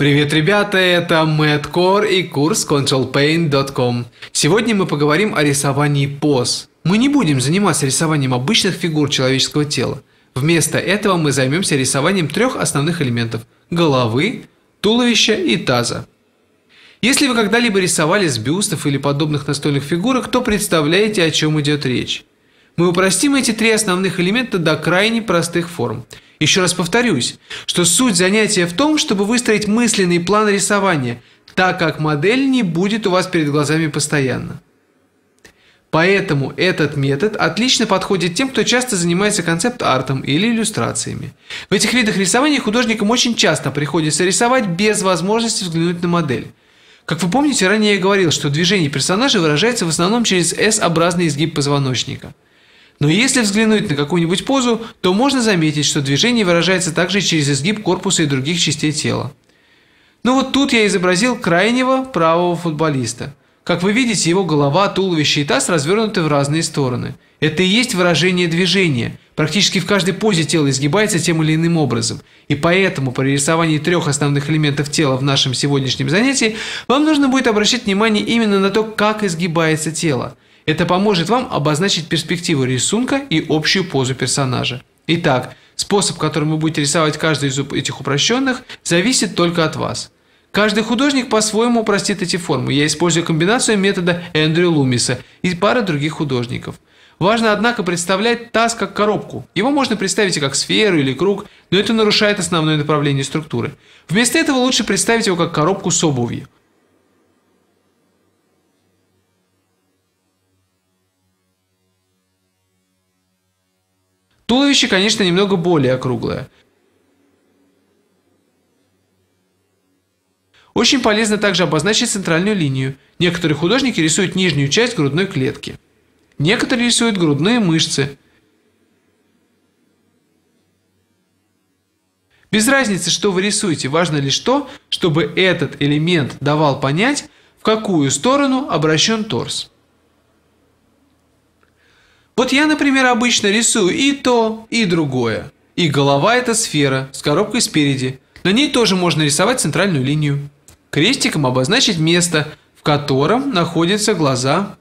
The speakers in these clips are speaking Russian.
Привет, ребята, это Мэтт Кор и курс ControlPaint.com. Сегодня мы поговорим о рисовании поз. Мы не будем заниматься рисованием обычных фигур человеческого тела. Вместо этого мы займемся рисованием трех основных элементов – головы, туловища и таза. Если вы когда-либо рисовали с бюстов или подобных настольных фигурок, то представляете, о чем идет речь. Мы упростим эти три основных элемента до крайне простых форм – еще раз повторюсь, что суть занятия в том, чтобы выстроить мысленный план рисования, так как модель не будет у вас перед глазами постоянно. Поэтому этот метод отлично подходит тем, кто часто занимается концепт-артом или иллюстрациями. В этих видах рисования художникам очень часто приходится рисовать без возможности взглянуть на модель. Как вы помните, ранее я говорил, что движение персонажа выражается в основном через S-образный изгиб позвоночника – но если взглянуть на какую-нибудь позу, то можно заметить, что движение выражается также через изгиб корпуса и других частей тела. Ну вот тут я изобразил крайнего правого футболиста. Как вы видите, его голова, туловище и таз развернуты в разные стороны. Это и есть выражение движения. Практически в каждой позе тело изгибается тем или иным образом. И поэтому при рисовании трех основных элементов тела в нашем сегодняшнем занятии вам нужно будет обращать внимание именно на то, как изгибается тело. Это поможет вам обозначить перспективу рисунка и общую позу персонажа. Итак, способ, которым вы будете рисовать каждый из этих упрощенных, зависит только от вас. Каждый художник по-своему упростит эти формы. Я использую комбинацию метода Эндрю Лумиса и пары других художников. Важно, однако, представлять таз как коробку. Его можно представить и как сферу или круг, но это нарушает основное направление структуры. Вместо этого лучше представить его как коробку с обувью. Туловище, конечно, немного более округлое. Очень полезно также обозначить центральную линию. Некоторые художники рисуют нижнюю часть грудной клетки. Некоторые рисуют грудные мышцы. Без разницы, что вы рисуете, важно лишь то, чтобы этот элемент давал понять, в какую сторону обращен торс. Вот я, например, обычно рисую и то, и другое. И голова – это сфера с коробкой спереди. На ней тоже можно рисовать центральную линию. Крестиком обозначить место, в котором находятся глаза.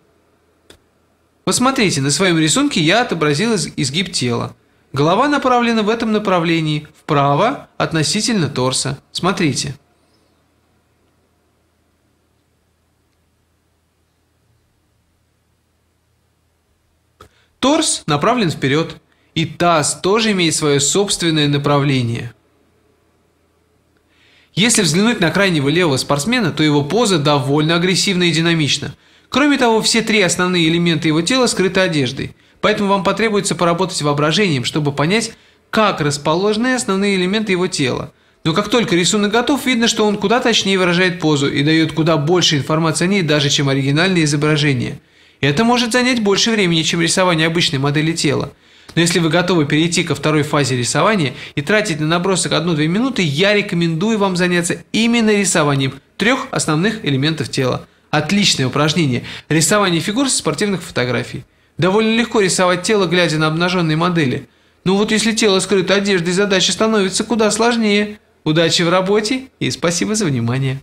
Посмотрите, на своем рисунке я отобразил изгиб тела. Голова направлена в этом направлении, вправо относительно торса. Смотрите. Торс направлен вперед, и таз тоже имеет свое собственное направление. Если взглянуть на крайнего левого спортсмена, то его поза довольно агрессивна и динамична. Кроме того, все три основные элемента его тела скрыты одеждой, поэтому вам потребуется поработать воображением, чтобы понять, как расположены основные элементы его тела. Но как только рисунок готов, видно, что он куда точнее выражает позу и дает куда больше информации о ней даже, чем оригинальное изображение – это может занять больше времени, чем рисование обычной модели тела. Но если вы готовы перейти ко второй фазе рисования и тратить на набросок 1-2 минуты, я рекомендую вам заняться именно рисованием трех основных элементов тела. Отличное упражнение – рисование фигур со спортивных фотографий. Довольно легко рисовать тело, глядя на обнаженные модели. Но ну вот если тело скрыто одеждой, задача становится куда сложнее. Удачи в работе и спасибо за внимание.